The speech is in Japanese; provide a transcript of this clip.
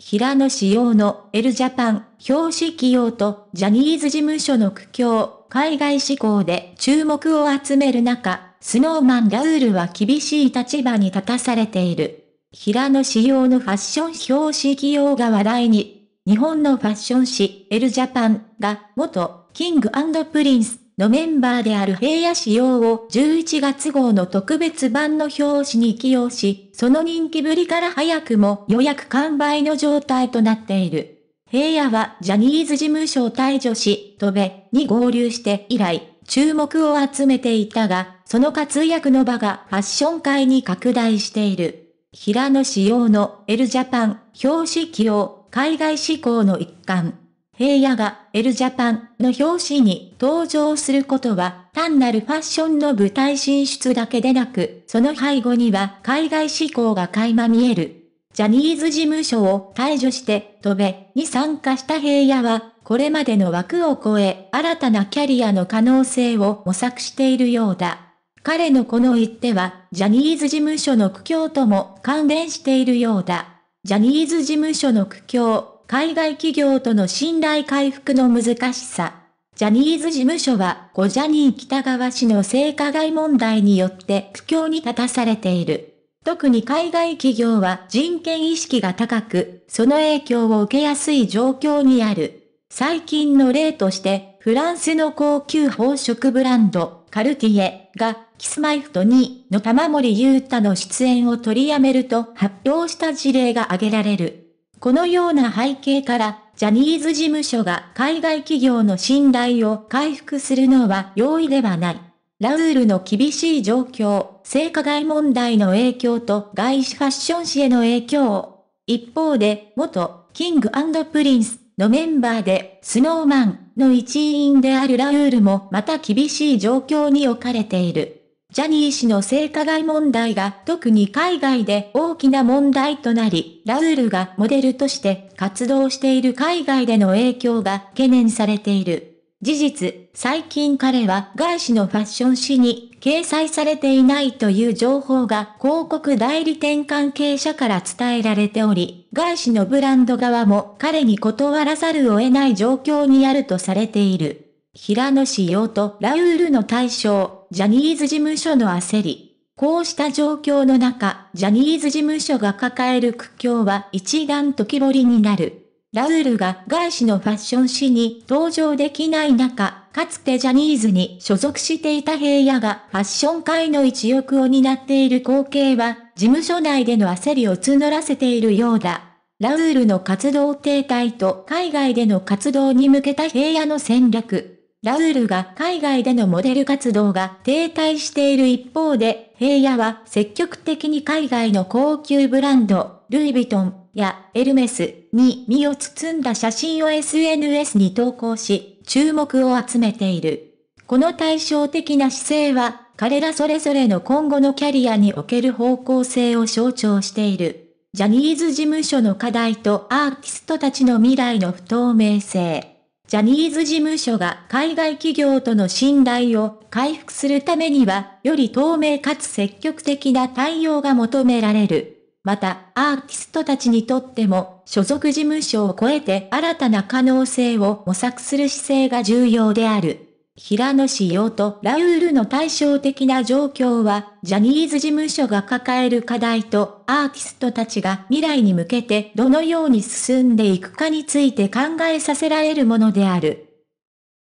平野仕様の L ジャパン表紙起用とジャニーズ事務所の苦境、海外志向で注目を集める中、スノーマンラウールは厳しい立場に立たされている。平野仕様のファッション表紙起用が話題に、日本のファッション誌 L ジャパンが元キングプリンスのメンバーである平野仕様を11月号の特別版の表紙に起用し、その人気ぶりから早くも予約完売の状態となっている。平野はジャニーズ事務所を退場し、戸部に合流して以来、注目を集めていたが、その活躍の場がファッション界に拡大している。平野仕様の L ジャパン表紙起用、海外志向の一環。平野が L ジャパンの表紙に登場することは単なるファッションの舞台進出だけでなく、その背後には海外志向が垣間見える。ジャニーズ事務所を退場して飛べに参加した平野は、これまでの枠を超え新たなキャリアの可能性を模索しているようだ。彼のこの一手は、ジャニーズ事務所の苦境とも関連しているようだ。ジャニーズ事務所の苦境海外企業との信頼回復の難しさ。ジャニーズ事務所は、5ジャニー北川氏の性加害問題によって苦境に立たされている。特に海外企業は人権意識が高く、その影響を受けやすい状況にある。最近の例として、フランスの高級宝飾ブランド、カルティエが、キスマイフト2の玉森裕太の出演を取りやめると発表した事例が挙げられる。このような背景から、ジャニーズ事務所が海外企業の信頼を回復するのは容易ではない。ラウールの厳しい状況、性加害問題の影響と外資ファッション誌への影響。一方で、元、キングプリンスのメンバーで、スノーマンの一員であるラウールもまた厳しい状況に置かれている。ジャニー氏の性加害問題が特に海外で大きな問題となり、ラウールがモデルとして活動している海外での影響が懸念されている。事実、最近彼は外資のファッション誌に掲載されていないという情報が広告代理店関係者から伝えられており、外資のブランド側も彼に断らざるを得ない状況にあるとされている。平野紫耀とラウールの対象、ジャニーズ事務所の焦り。こうした状況の中、ジャニーズ事務所が抱える苦境は一段と木彫りになる。ラウールが外資のファッション誌に登場できない中、かつてジャニーズに所属していた平野がファッション界の一翼を担っている光景は、事務所内での焦りを募らせているようだ。ラウールの活動停滞と海外での活動に向けた平野の戦略。ラウールが海外でのモデル活動が停滞している一方で、平野は積極的に海外の高級ブランド、ルイ・ヴィトンやエルメスに身を包んだ写真を SNS に投稿し、注目を集めている。この対照的な姿勢は、彼らそれぞれの今後のキャリアにおける方向性を象徴している。ジャニーズ事務所の課題とアーティストたちの未来の不透明性。ジャニーズ事務所が海外企業との信頼を回復するためには、より透明かつ積極的な対応が求められる。また、アーティストたちにとっても、所属事務所を超えて新たな可能性を模索する姿勢が重要である。平野仕様とラウールの対照的な状況は、ジャニーズ事務所が抱える課題と、アーティストたちが未来に向けてどのように進んでいくかについて考えさせられるものである。